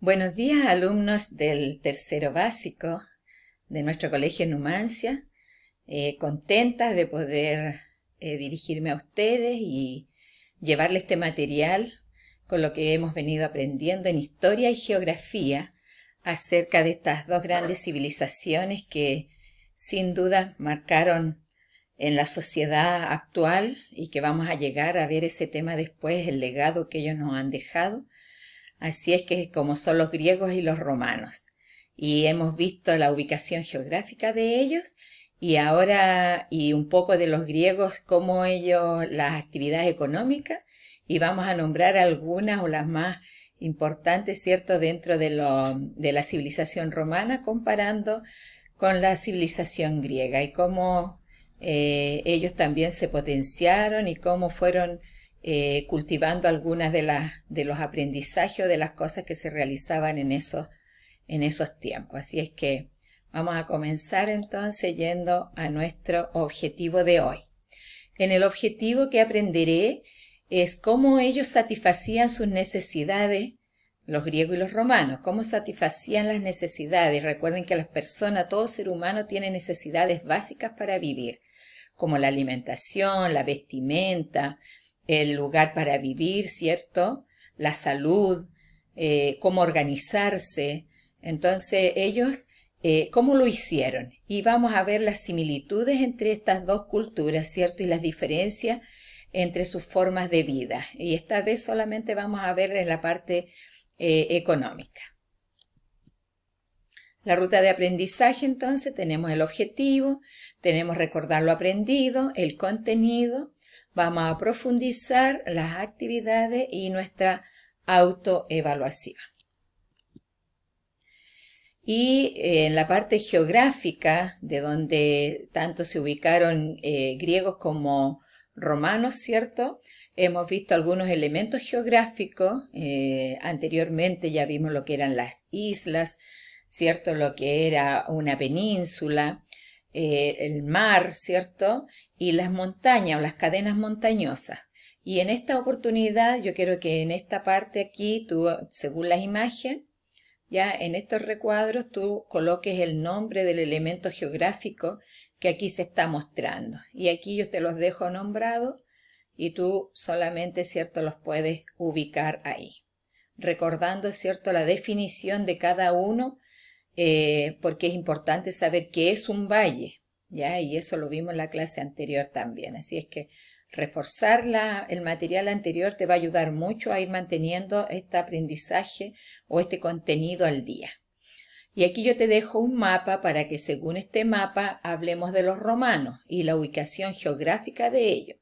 Buenos días, alumnos del tercero básico de nuestro colegio Numancia. Eh, contentas de poder eh, dirigirme a ustedes y llevarles este material con lo que hemos venido aprendiendo en historia y geografía acerca de estas dos grandes civilizaciones que sin duda marcaron en la sociedad actual y que vamos a llegar a ver ese tema después, el legado que ellos nos han dejado Así es que como son los griegos y los romanos. Y hemos visto la ubicación geográfica de ellos y ahora y un poco de los griegos, cómo ellos, las actividades económicas y vamos a nombrar algunas o las más importantes, ¿cierto?, dentro de, de la civilización romana comparando con la civilización griega y cómo eh, ellos también se potenciaron y cómo fueron eh, cultivando algunas de las de los aprendizajes o de las cosas que se realizaban en esos en esos tiempos. Así es que vamos a comenzar entonces yendo a nuestro objetivo de hoy. En el objetivo que aprenderé es cómo ellos satisfacían sus necesidades, los griegos y los romanos, cómo satisfacían las necesidades. Recuerden que las personas, todo ser humano tiene necesidades básicas para vivir, como la alimentación, la vestimenta, el lugar para vivir, ¿cierto? La salud, eh, cómo organizarse. Entonces ellos, eh, ¿cómo lo hicieron? Y vamos a ver las similitudes entre estas dos culturas, ¿cierto? Y las diferencias entre sus formas de vida. Y esta vez solamente vamos a ver en la parte eh, económica. La ruta de aprendizaje, entonces, tenemos el objetivo, tenemos recordar lo aprendido, el contenido, vamos a profundizar las actividades y nuestra autoevaluación. Y eh, en la parte geográfica, de donde tanto se ubicaron eh, griegos como romanos, ¿cierto? Hemos visto algunos elementos geográficos. Eh, anteriormente ya vimos lo que eran las islas, ¿cierto? Lo que era una península, el mar, ¿cierto? y las montañas o las cadenas montañosas. Y en esta oportunidad, yo quiero que en esta parte aquí, tú, según las imágenes, ya en estos recuadros tú coloques el nombre del elemento geográfico que aquí se está mostrando. Y aquí yo te los dejo nombrado y tú solamente, ¿cierto?, los puedes ubicar ahí. Recordando, ¿cierto?, la definición de cada uno, eh, porque es importante saber qué es un valle. Y eso lo vimos en la clase anterior también. Así es que reforzar el material anterior te va a ayudar mucho a ir manteniendo este aprendizaje o este contenido al día. Y aquí yo te dejo un mapa para que según este mapa hablemos de los romanos y la ubicación geográfica de ellos.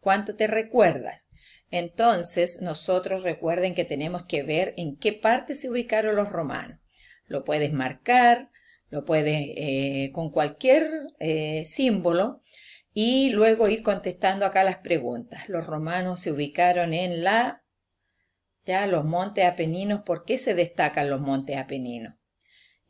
¿Cuánto te recuerdas? Entonces, nosotros recuerden que tenemos que ver en qué parte se ubicaron los romanos. Lo puedes marcar, lo puedes eh, con cualquier eh, símbolo y luego ir contestando acá las preguntas. Los romanos se ubicaron en la, ya los montes apeninos, ¿por qué se destacan los montes apeninos?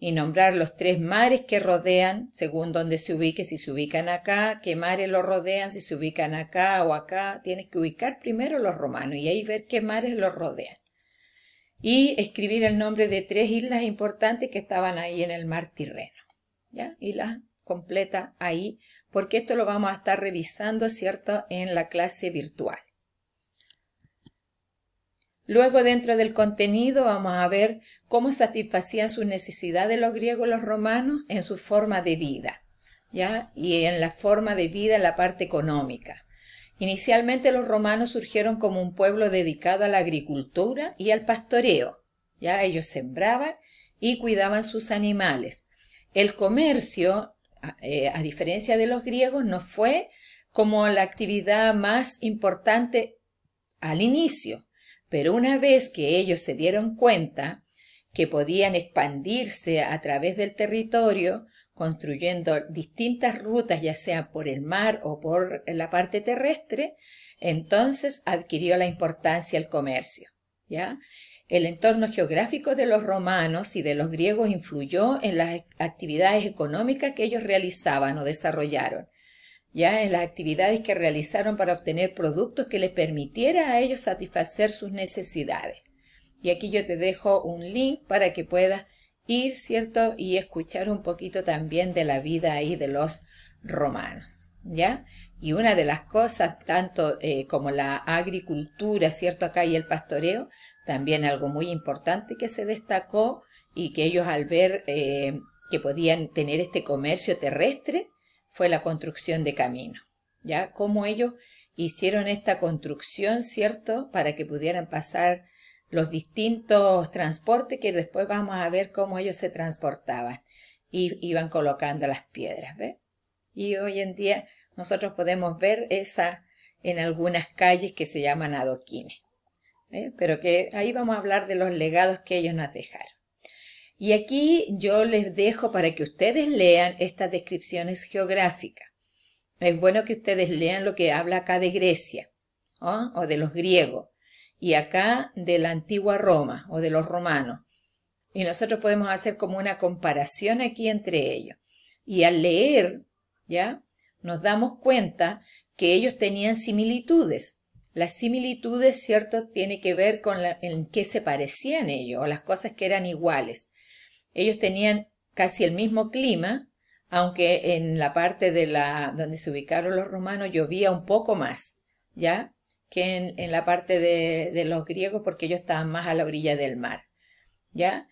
Y nombrar los tres mares que rodean, según donde se ubique, si se ubican acá, qué mares los rodean, si se ubican acá o acá. Tienes que ubicar primero los romanos y ahí ver qué mares los rodean y escribir el nombre de tres islas importantes que estaban ahí en el mar Tirreno. ¿ya? la completa ahí, porque esto lo vamos a estar revisando, ¿cierto?, en la clase virtual. Luego, dentro del contenido, vamos a ver cómo satisfacían sus necesidades los griegos y los romanos en su forma de vida, ¿ya? Y en la forma de vida, en la parte económica. Inicialmente los romanos surgieron como un pueblo dedicado a la agricultura y al pastoreo. Ya ellos sembraban y cuidaban sus animales. El comercio, eh, a diferencia de los griegos, no fue como la actividad más importante al inicio, pero una vez que ellos se dieron cuenta que podían expandirse a través del territorio, construyendo distintas rutas, ya sea por el mar o por la parte terrestre, entonces adquirió la importancia el comercio. ¿ya? El entorno geográfico de los romanos y de los griegos influyó en las actividades económicas que ellos realizaban o desarrollaron, ya en las actividades que realizaron para obtener productos que les permitiera a ellos satisfacer sus necesidades. Y aquí yo te dejo un link para que puedas ir, ¿cierto? Y escuchar un poquito también de la vida ahí de los romanos, ¿ya? Y una de las cosas, tanto eh, como la agricultura, ¿cierto? Acá y el pastoreo, también algo muy importante que se destacó y que ellos al ver eh, que podían tener este comercio terrestre fue la construcción de caminos, ¿ya? Cómo ellos hicieron esta construcción, ¿cierto? Para que pudieran pasar los distintos transportes que después vamos a ver cómo ellos se transportaban y iban colocando las piedras. ¿ve? Y hoy en día nosotros podemos ver esa en algunas calles que se llaman adoquines. ¿eh? Pero que ahí vamos a hablar de los legados que ellos nos dejaron. Y aquí yo les dejo para que ustedes lean estas descripciones geográficas. Es bueno que ustedes lean lo que habla acá de Grecia ¿ah? o de los griegos y acá de la antigua Roma o de los romanos. Y nosotros podemos hacer como una comparación aquí entre ellos. Y al leer, ¿ya? Nos damos cuenta que ellos tenían similitudes. Las similitudes, ¿cierto?, tiene que ver con en qué se parecían ellos, o las cosas que eran iguales. Ellos tenían casi el mismo clima, aunque en la parte de la donde se ubicaron los romanos llovía un poco más, ¿ya? que en, la parte de, los griegos porque ellos estaban más a la orilla del mar. ¿Ya?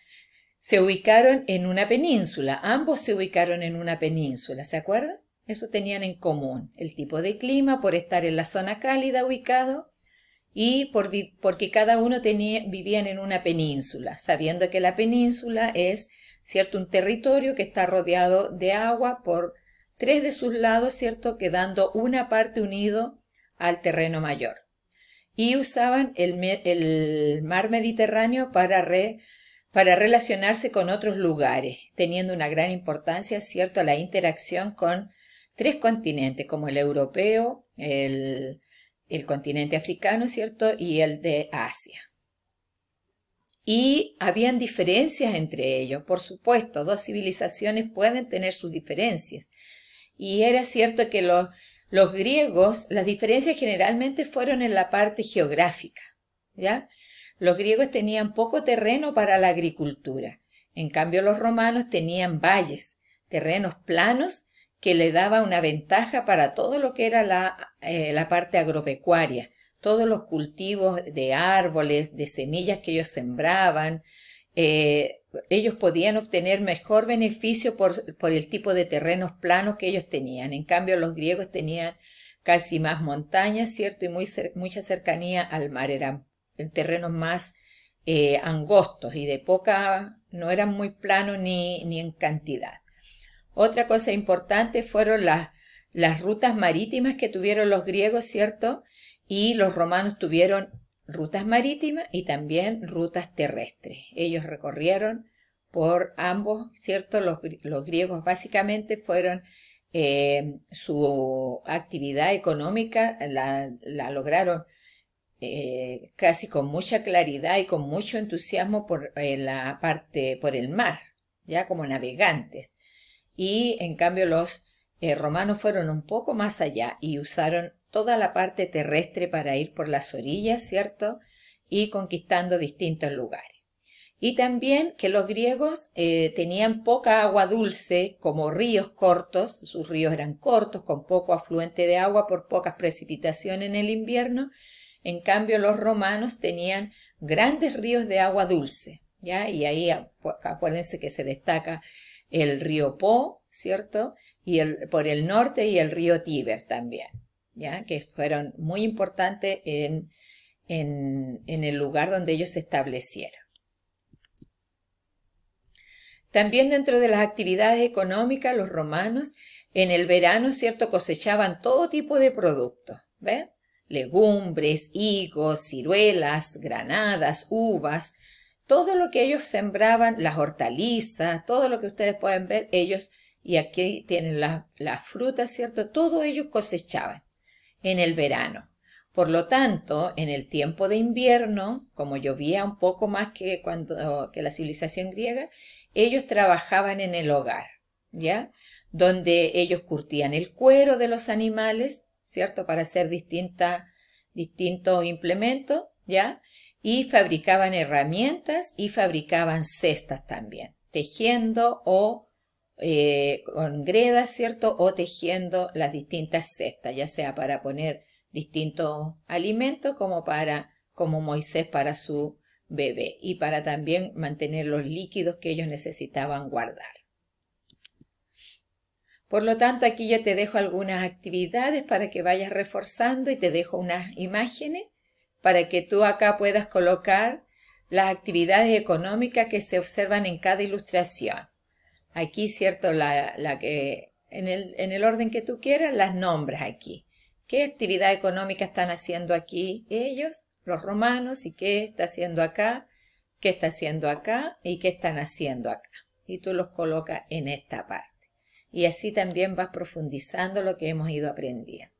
Se ubicaron en una península, ambos se ubicaron en una península, ¿se acuerdan? Eso tenían en común, el tipo de clima por estar en la zona cálida ubicado y porque cada uno tenía, vivían en una península, sabiendo que la península es, ¿cierto?, un territorio que está rodeado de agua por tres de sus lados, ¿cierto?, quedando una parte unido al terreno mayor y usaban el, mar Mediterráneo para, para relacionarse con otros lugares, teniendo una gran importancia, cierto, a la interacción con tres continentes, como el europeo, el, el continente africano, ¿cierto? Y el de Asia. Y habían diferencias entre ellos. Por supuesto, dos civilizaciones pueden tener sus diferencias. Y era cierto que los los griegos, las diferencias generalmente fueron en la parte geográfica, ¿ya? Los griegos tenían poco terreno para la agricultura. En cambio, los romanos tenían valles, terrenos planos que le daba una ventaja para todo lo que era la, eh, la parte agropecuaria, todos los cultivos de árboles, de semillas que ellos sembraban, eh, ellos podían obtener mejor beneficio por, por el tipo de terrenos planos que ellos tenían. En cambio, los griegos tenían casi más montañas, ¿cierto? Y mucha cercanía al mar. Eran terrenos más eh, angostos y de poca, no eran muy planos ni, ni en cantidad. Otra cosa importante fueron las, las rutas marítimas que tuvieron los griegos, ¿cierto? Y los romanos tuvieron rutas marítimas y también rutas terrestres. Ellos recorrieron por ambos, ¿cierto? Los, griegos básicamente fueron eh, su actividad económica, la, lograron eh, casi con mucha claridad y con mucho entusiasmo por eh, la parte, por el mar, ya como navegantes. Y en cambio los romanos fueron un poco más allá y usaron toda la parte terrestre para ir por las orillas, ¿cierto? Y conquistando distintos lugares. Y también que los griegos eh, tenían poca agua dulce, como ríos cortos, sus ríos eran cortos, con poco afluente de agua por pocas precipitaciones en el invierno. En cambio, los romanos tenían grandes ríos de agua dulce, ¿ya? Y ahí ah, pues, acuérdense que se destaca el río Po, ¿cierto? Y por el norte y el río Tíber también que fueron muy importantes en, el lugar donde ellos se establecieron. También dentro de las actividades económicas, los romanos en el verano, ¿cierto?, cosechaban todo tipo de productos, Legumbres, higos, ciruelas, granadas, uvas, todo lo que ellos sembraban, las hortalizas, todo lo que ustedes pueden ver, ellos, y aquí tienen las frutas, ¿cierto? Todo ellos cosechaban en el verano. Por lo tanto, en el tiempo de invierno, como llovía un poco más que, cuando, la civilización griega, ellos trabajaban en el hogar, ¿ya? Donde ellos curtían el cuero de los animales, ¿cierto? Para hacer distinta, distintos implementos, ¿ya? Y fabricaban herramientas y fabricaban cestas también, tejiendo o eh, con gredas, ¿cierto? O tejiendo las distintas cestas, ya sea para poner distintos alimentos como para, como Moisés para su bebé y para también mantener los líquidos que ellos necesitaban guardar. Por lo tanto, aquí yo te dejo algunas actividades para que vayas reforzando y te dejo unas imágenes para que tú acá puedas colocar las actividades económicas que se observan en cada ilustración. Aquí, ¿cierto? La, que, en el, en el orden que tú quieras, las nombras aquí. ¿Qué actividad económica están haciendo aquí ellos, los romanos, y qué está haciendo acá, qué está haciendo acá y qué están haciendo acá? Y tú los colocas en esta parte. Y así también vas profundizando lo que hemos ido aprendiendo.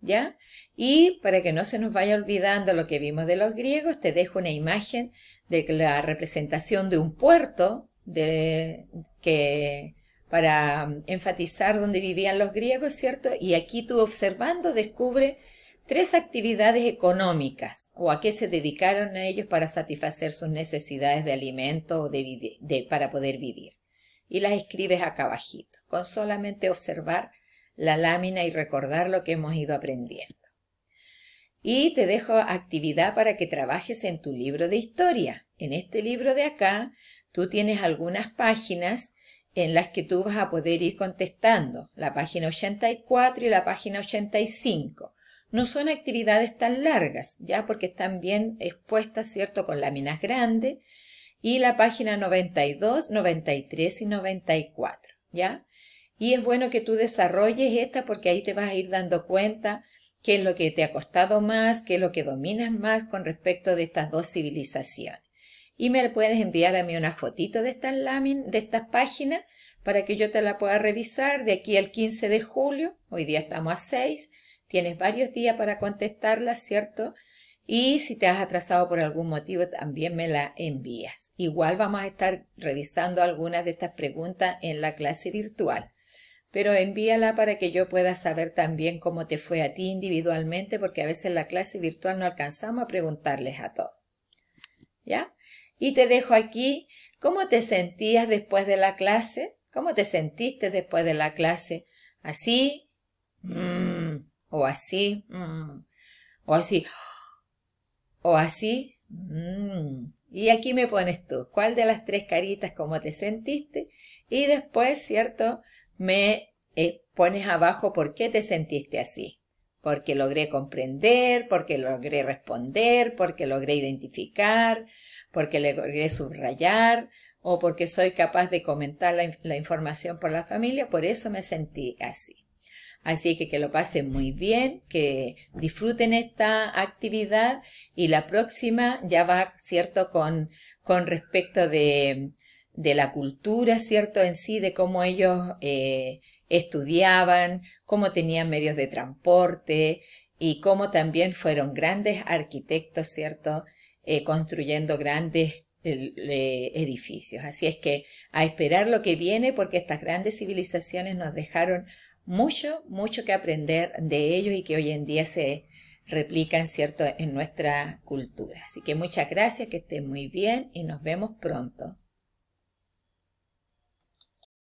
¿Ya? Y para que no se nos vaya olvidando lo que vimos de los griegos, te dejo una imagen de la representación de un puerto de, que, para enfatizar dónde vivían los griegos, ¿cierto? Y aquí tú observando descubre tres actividades económicas o a qué se dedicaron a ellos para satisfacer sus necesidades de alimento o de, para poder vivir. Y las escribes acá abajito, con solamente observar la lámina y recordar lo que hemos ido aprendiendo. Y te dejo actividad para que trabajes en tu libro de historia. En este libro de acá tú tienes algunas páginas en las que tú vas a poder ir contestando, la página 84 y la página 85. No son actividades tan largas, ya porque están bien expuestas, ¿cierto?, con láminas grandes, y la página 92, 93 y 94, ¿ya? Y es bueno que tú desarrolles esta porque ahí te vas a ir dando cuenta qué es lo que te ha costado más, qué es lo que dominas más con respecto de estas dos civilizaciones y me puedes enviar a mí una fotito de estas láminas, de estas páginas, para que yo te la pueda revisar de aquí al 15 de julio. Hoy día estamos a 6. Tienes varios días para contestarla, ¿cierto? Y si te has atrasado por algún motivo, también me la envías. Igual vamos a estar revisando algunas de estas preguntas en la clase virtual. Pero envíala para que yo pueda saber también cómo te fue a ti individualmente, porque a veces en la clase virtual no alcanzamos a preguntarles a todos. ¿Ya? Y te dejo aquí. ¿Cómo te sentías después de la clase? ¿Cómo te sentiste después de la clase? ¿Así? Mm. ¿O así? Mm. ¿O así? o así o mm. así? Y aquí me pones tú, ¿cuál de las tres caritas cómo te sentiste? Y después, ¿cierto? Me eh, pones abajo por qué te sentiste así. Porque logré comprender, porque logré responder, porque logré identificar, porque le olvidé subrayar o porque soy capaz de comentar la, información por la familia, por eso me sentí así. Así que que lo pasen muy bien, que disfruten esta actividad y la próxima ya va, ¿cierto?, con, con respecto de, de la cultura, ¿cierto?, en sí, de cómo ellos eh, estudiaban, cómo tenían medios de transporte y cómo también fueron grandes arquitectos, ¿cierto?, eh, construyendo grandes eh, edificios. Así es que a esperar lo que viene porque estas grandes civilizaciones nos dejaron mucho, mucho que aprender de ellos y que hoy en día se replican, ¿cierto?, en nuestra cultura. Así que muchas gracias, que estén muy bien y nos vemos pronto.